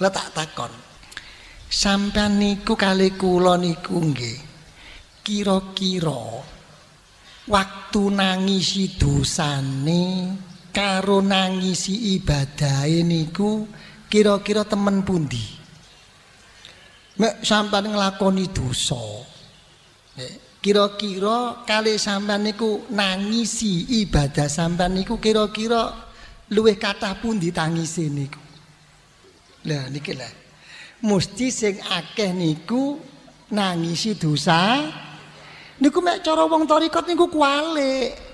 Kula tak takon. Sampeyan niku kali kula niku nggih. Kira-kira waktu nangisi dosane karo nangisi ibadahe niku kira-kira temen pundi? Mek sampeyan nglakoni dosa. kira-kira kali sampeyan niku nangisi ibadah sampeyan niku kira-kira luwih kathah pundi tangisine niku? Lah niki lah. Mesti sing akeh niku nangisi dosa. Niku mek cara wong tarekat niku kualik.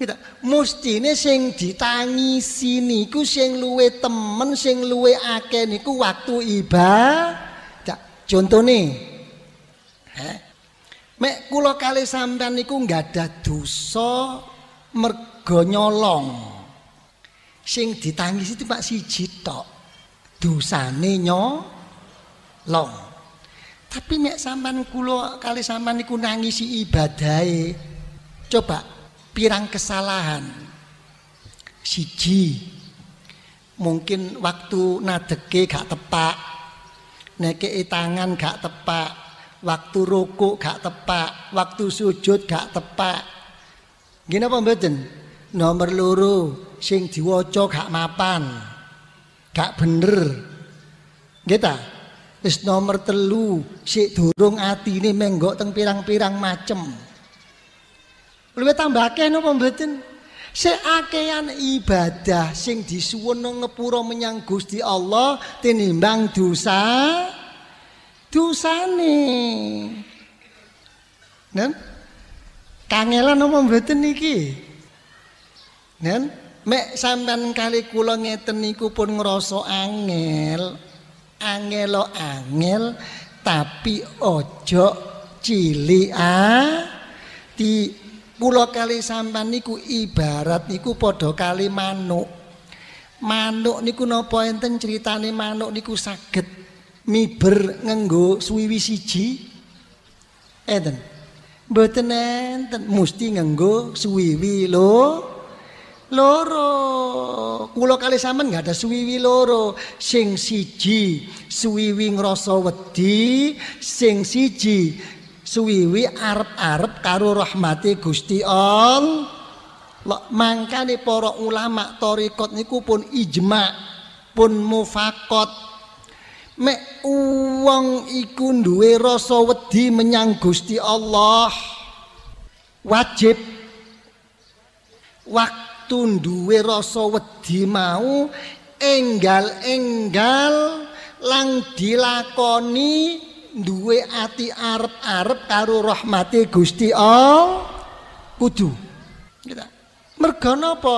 Kita nih sing ditangisi niku sing luwe temen, sing luwe akeh niku waktu iba. Contoh Heh. Mek kula kali sampean niku nggak ada dosa mergo nyolong. Sing ditangis itu Pak siji tok. Dosane long. Tapi nek sampean kula kali sampean niku nangisi ibadahe. Coba pirang kesalahan. Siji. Mungkin waktu nadeke gak tepak. Nekei tangan gak tepak. Waktu rokok gak tepak, waktu sujud gak tepak. Gini apa mboten? Nomor loro, sing diwaca gak mapan gak bener nggih ta wis nomor telu sik durung atine menggok teng pirang-pirang macem luwih tambah akeh napa mboten seakean ibadah sing disuono ngepuro menyang Gusti Allah tinimbang dosa dosane Nen kangelan apa mboten niki Nen Mek sampean kali kula ngeten niku pun ngrasa angel. angel lo angel tapi ojo cili a ah. di pulau kali sampean niku ibarat niku podok kali manuk. Manuk niku napa enten ceritane manuk niku saged miber ngenggo suwiwi siji. Enten. Mboten enten mesti ngenggo suwiwi loh loro. Kula kali sampean nggak ada suwiwi loro. Sing siji suwiwi ngrasa wedi, sing siji suwiwi arep-arep karo rahmati Gusti Allah. Mangkane para ulama tarekat niku pun ijma, pun mufakot Mek wong iku duwe rasa wedi menyang Gusti Allah wajib waktu watu duwe rasa wedi mau enggal-enggal lang dilakoni duwe ati arep-arep karo rahmate Gusti Allah kudu gitu. mergo napa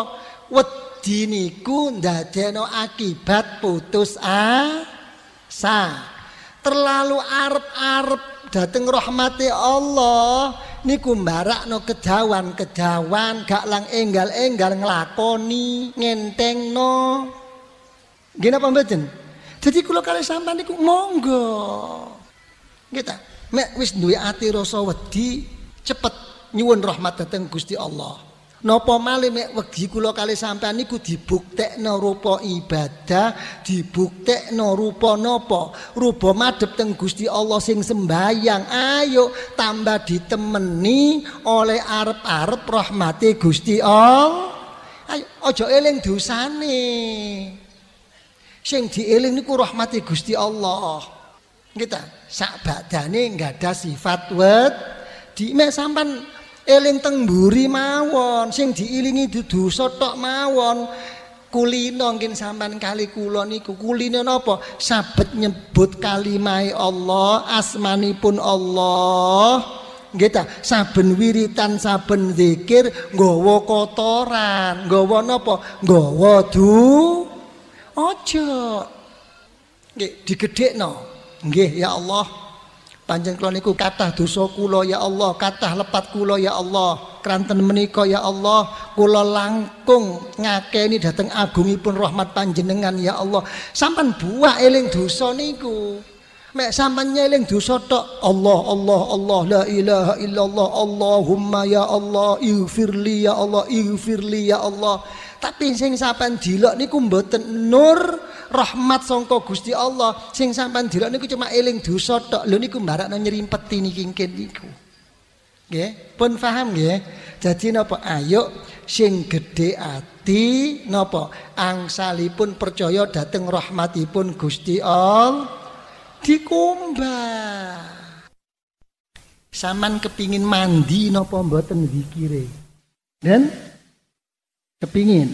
wedi niku ndadekno akibat putus asa terlalu arep-arep dateng rahmati Allah niku no kedawan-kedawan gak lang enggal-enggal nglakoni ngentengno nggih apa mboten Jadi kalau kali sampean niku monggo kita ta mek wis duwe ati rasa wedi cepet nyuwun rahmat dateng Gusti Allah Napa malih mek wegi kula kali sampean niku dibuktekno rupa ibadah, dibuktekno rupa napa? Rupa madhep teng Gusti Allah sing sembayang, Ayo tambah ditemeni oleh arep-arep rahmati Gusti Allah. Ayo aja eling dosane. Sing dieling niku rahmati Gusti Allah. Kita sak badane enggak ada sifat wed. Di mek sampean eling tengburi mawon sing diilingi dudu sotok mawon kulino ngin sampan kali kula niku kulino nopo, sabet nyebut kalimai Allah asmanipun Allah nggih saben wiritan saben zikir nggawa kotoran nggawa nopo, nggawa du ojo, nggih digedhekno nggih ya Allah Panjang kula niku kathah dosa kula ya Allah, kathah lepat kula ya Allah. Kranten menika ya Allah, kula langkung ngakeni dhateng agungipun rahmat panjenengan ya Allah. Sampan buah eling dosa niku. Mek sampan nyeling dosa tok. Allah Allah Allah la ilaha illallah Allahumma ya Allah ighfirli ya Allah ighfirli ya Allah. Tapi sing sampean dilok niku mboten nur rahmat songko Gusti Allah sing sampan delok niku cuma eling dosa tok lho niku mbarakna nyerimpeti niki niku nggih pun paham nggih jadi napa ayo sing gedhe ati napa angsalipun percaya rahmati rahmatipun Gusti Allah dikumbah Saman kepingin mandi nopo mboten zikire? Dan kepingin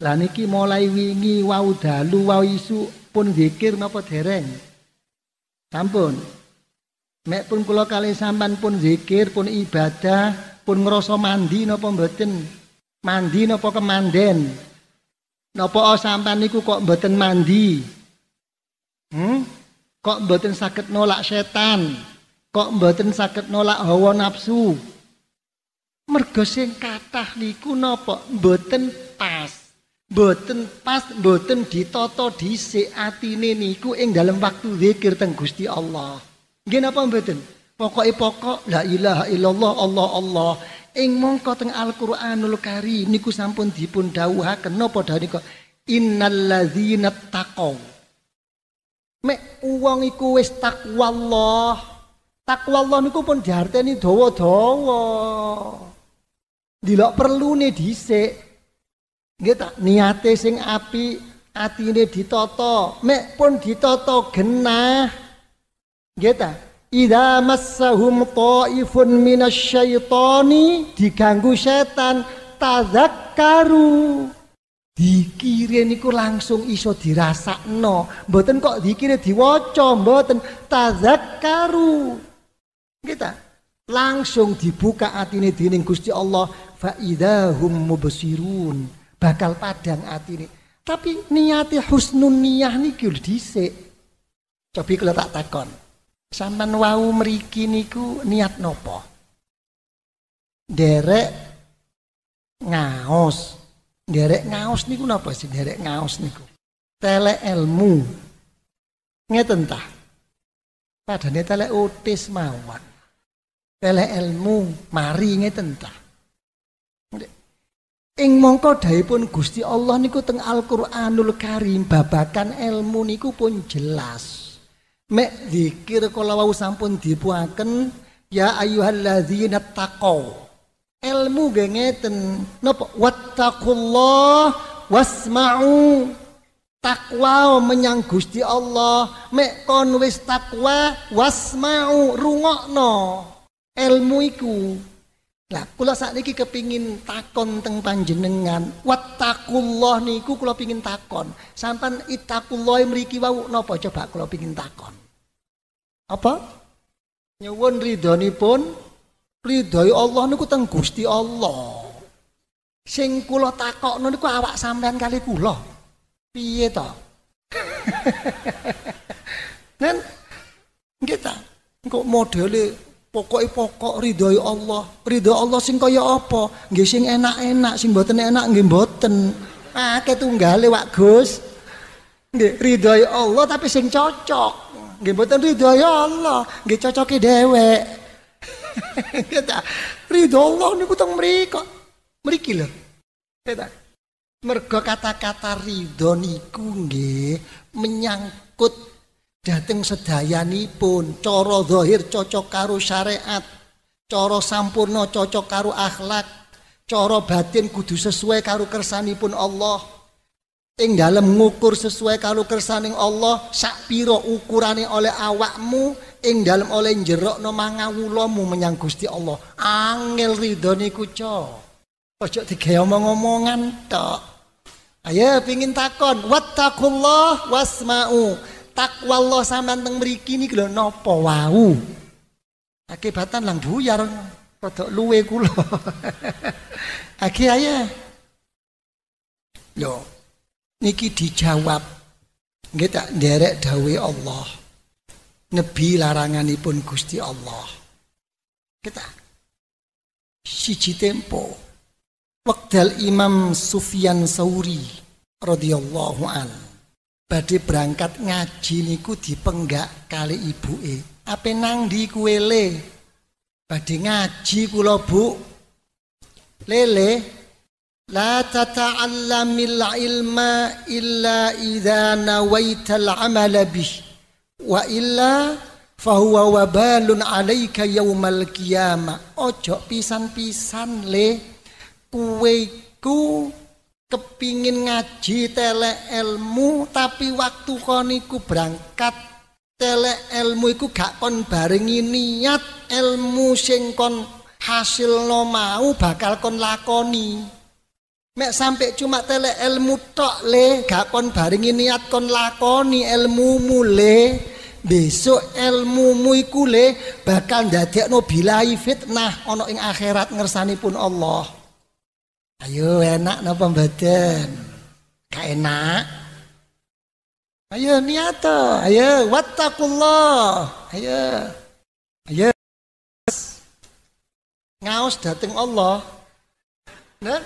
lah niki mulai wingi wau dalu wau isu pun zikir napa dereng? Sampun. Mek pun kula kali sampan pun zikir, pun ibadah, pun ngerasa mandi napa mboten? Mandi napa kemanden? Napa oh sampan niku kok mboten mandi? Hmm? Kok mboten sakit nolak setan? Kok mboten sakit nolak hawa nafsu? Mergo sing kathah niku napa mboten pas. Boten pas, boten ditoto di atine niku ing dalam waktu zikir teng Gusti Allah. Nggih napa mboten? pokoknya pokok la ilaha illallah Allah Allah. Ing mongko teng Al-Qur'anul Karim niku sampun dipun dawuhaken napa danika innalladzina taqaw. Mek wong iku wis takwa Allah niku pun diarteni dawa-dawa. Dilok perlu perlune dhisik. Nggih tak niate sing hati atine ditoto mek pun ditata genah. Nggih ta? Idza massahum minas minasyaitani diganggu setan tazakkaru. Dikire niku langsung iso dirasakno. Mboten kok dikire diwaca, mboten tazakkaru. Kita langsung dibuka atine dening Gusti Allah fa idahum mubsirun bakal padang hati ini. Tapi niatnya husnun niyah niki udah dhisik. coba kula tak takon. saman wau meriki niku niat nopo? Derek ngaos. Derek ngaos niku napa sih derek ngaos niku? tele ilmu. Ngeten ta? Padane tele otis mawon. tele ilmu mari ngeten ta? Ing mongko dahipun Gusti Allah niku teng Al-Qur'anul Karim babakan ilmu niku pun jelas. Mek zikir kala wau sampun dipuaken ya ayyuhalladzina taqau. Ilmu ge ngeten napa wattaqullah wasma'u takwa menyang Gusti Allah mek kon wis takwa wasma'u rungokno ilmu iku lah, kula sakniki kepingin takon teng panjenengan. Wattaqullah niku kula pingin takon. Sampan itaqullah mriki wau napa coba kula pingin takon. Apa? Nyuwun ridhonipun ridhoi Allah niku teng Gusti Allah. Sing kula takokno niku awak sampean kali kula. Piye to? Nen kita kok modelnya pokok pokok ridhoi ya Allah. Ridho Allah sing kaya apa? Nggih sing enak-enak, sing boten enak nggih mboten. Akeh tunggale wak Gus. Nggih ridhoi ya Allah tapi sing cocok. Nggih mboten ridhoi ya Allah, nggih cocoke dhewek. Iya ridho Allah niku teng mriko. Mriki lho. Ketak. Iya Mergo kata-kata ridho niku nggih menyangkut Dateng sedayanipun, coro zahir cocok karo syariat, coro sampurno cocok karo akhlak, coro batin kudu sesuai karo kersanipun Allah. Ing dalam ngukur sesuai karo kersaning Allah, sak pira ukurane oleh awakmu, ing dalam oleh jerok mangawulamu menyang Gusti Allah. Angel ridhone kuco. Ojo digawe omong-omongan tok. Ayo pingin takon, wattaqullah wasma'u takwa Allah sampean teng mriki niku lho napa wau. Akibatan lang buyar rodok luwe kula. Aki ae. lo niki dijawab nggih tak nderek dawuh Allah. larangan laranganipun Gusti Allah. Kita siji tempo wekdal Imam Sufyan Sauri radhiyallahu anhu badhe berangkat ngaji niku penggak kali E. Ape nang di kuwe le? Badhe ngaji kula Bu. Lele La tata'allamil ilma illa idza nawaital amal bih wa illa fahuwa wabalun alaika yaumal qiyamah. Ojo pisan-pisan le kueku kepingin ngaji tele ilmu tapi waktu koniku berangkat tele ilmu iku gak kon barengi niat ilmu sing kon hasil no mau bakal kon lakoni mek sampe cuma tele ilmu tok le gak kon barengi niat kon lakoni ilmu mule besok mu iku le bakal dadekno bilahi fitnah ana ing akhirat pun Allah Ayo enak napa mboten? kaya enak. Ayo niata, ayo wattaqullah. Ayo. Ayo. Ngaos dateng Allah. Nah.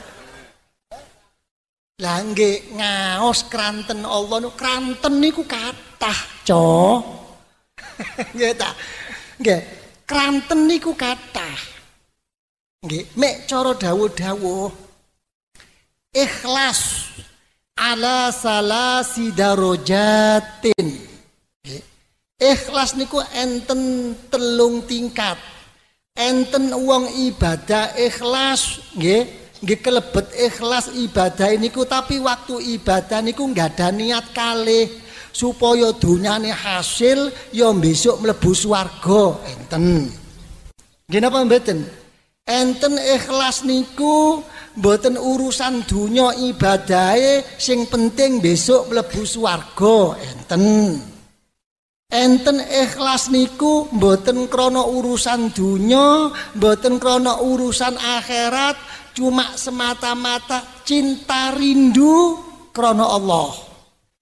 Lah nggih ngaos kranten Allah nu kranten niku kathah, Co. Nggih ta. Nggih, kranten niku kathah. Nggih, mek cara dawuh-dawuh ikhlas ala salasi darojatin eh, ikhlas niku enten telung tingkat enten uang ibadah ikhlas nggih nggih kelebet ikhlas ibadah niku tapi waktu ibadah niku nggak ada niat kali supaya dunyane hasil ya besok mlebu swarga enten Gini apa mboten enten ikhlas niku mboten urusan dunya ibadahe sing penting besok mlebu swarga enten enten ikhlas niku mboten krana urusan dunya mboten krana urusan akhirat cuma semata-mata cinta rindu krana Allah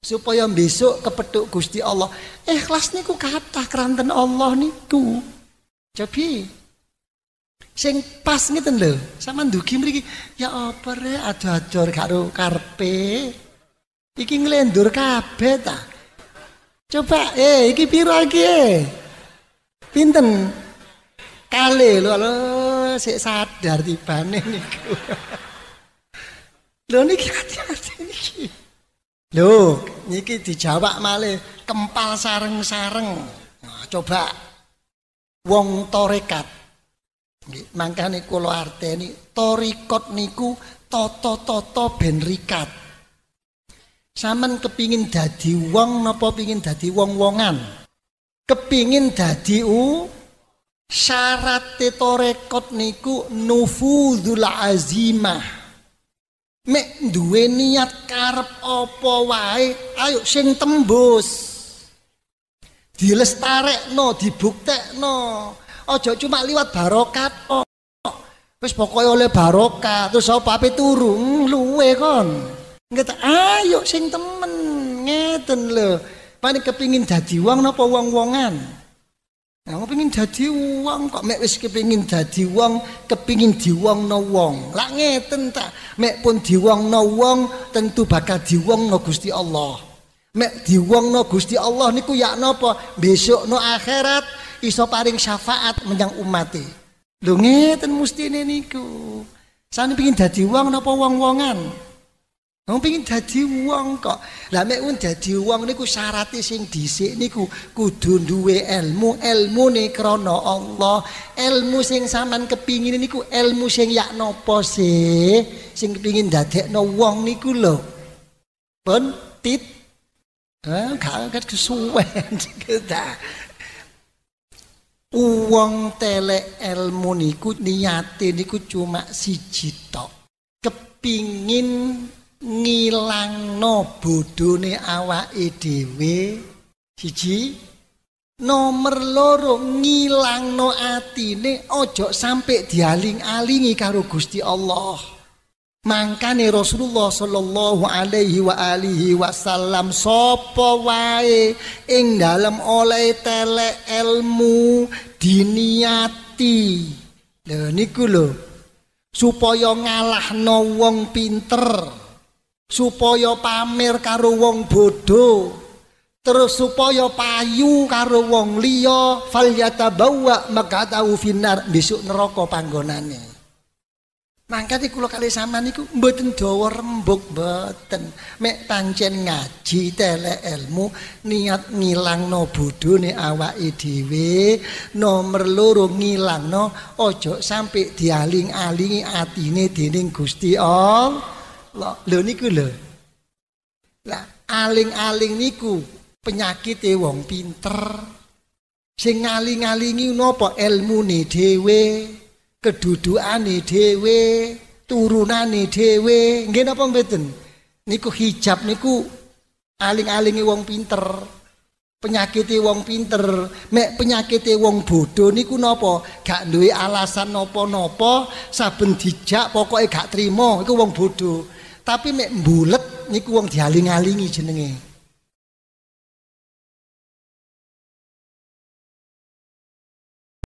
supaya besok kepethuk Gusti Allah ikhlas niku kata keranten Allah niku jadi sing pas ngeten lho sampean ndugi mriki ya apa re ado-ador karo karpe iki nglendur kabeh ta coba eh iki pira iki eh? pinten kale lho sik sadar tibane niku lho niki ati-ati lho niki dijawab malih kempal sareng-sareng nah, coba wong torekat Mangkane kula arteni torikot niku toto toto ben rikat. Saman kepingin dadi wong napa pingin dadi wong-wongan? Kepingin dadi u syarat torekot niku nufuzul azimah. Mek duwe niat karep apa wae, ayo sing tembus. Dilestarekno, dibuktekno. Ojo cuma liwat barokat oh, Wis pokoke oleh barokat, terus apa ape turu, mm, luwe kon. Ngeta, ayo sing temen, ngeten lho. panik kepingin jadi wong napa wong-wongan? Nah, aku pengen jadi wong kok mek wis kepingin jadi wong, kepingin diwongno wong. Lah ngeten tak. mek pun diwongno wong tentu bakal diwongno Gusti Allah. Mek diwongno Gusti Allah niku yak napa? Besok no akhirat iso paring syafaat menyang umate. Lho ngeten mustine niku. Sane pengin dadi wong napa wong-wongan? Wong pengin dadi wong kok. Lah mek un dadi wong niku syaraté sing dhisik niku kudu duwe ilmu, ilmune krana Allah. Ilmu sing sampean kepingin niku ilmu sing yak napa sih sing kepingin dadekno wong niku lho. Pun tit Eh, gak kesuwen. Uang tele ilmu niku niate niku cuma siji tok. Kepingin ngilangno bodhone awake dhewe siji nomor loro ngilangno atine ojo sampe dialing-alingi karo Gusti Allah. Mangkane Rasulullah sallallahu alaihi wa alihi wasallam sapa wae ing dalem oleh tele ilmu diniati. Lho niku lho. Supaya ngalahno wong pinter, supaya pamer karo wong bodoh, terus supaya payu karo wong liya, falyatabawwa maqadahu finnar, besok neraka panggonane di iku kali sama niku mboten dawa rembuk mboten. Mek pancen ngaji tele ilmu niat ngilang no ngilangno awak idw, dhewe, nomor ngilang no, ojo sampai dialing-alingi atine dening Gusti Allah. Lho niku lo, Lah aling-aling niku penyakit ewong pinter. Sing ngaling-alingi napa ni dhewe kedudukane dhewe, turunane dhewe. Nggih napa mboten? Niku hijab niku aling-alinge wong pinter. Penyakiti wong pinter, mek penyakiti wong bodoh niku nopo Gak duwe alasan nopo nopo saben dijak pokoknya gak terima itu wong bodoh. Tapi mek bulat niku wong dialing-alingi jenenge.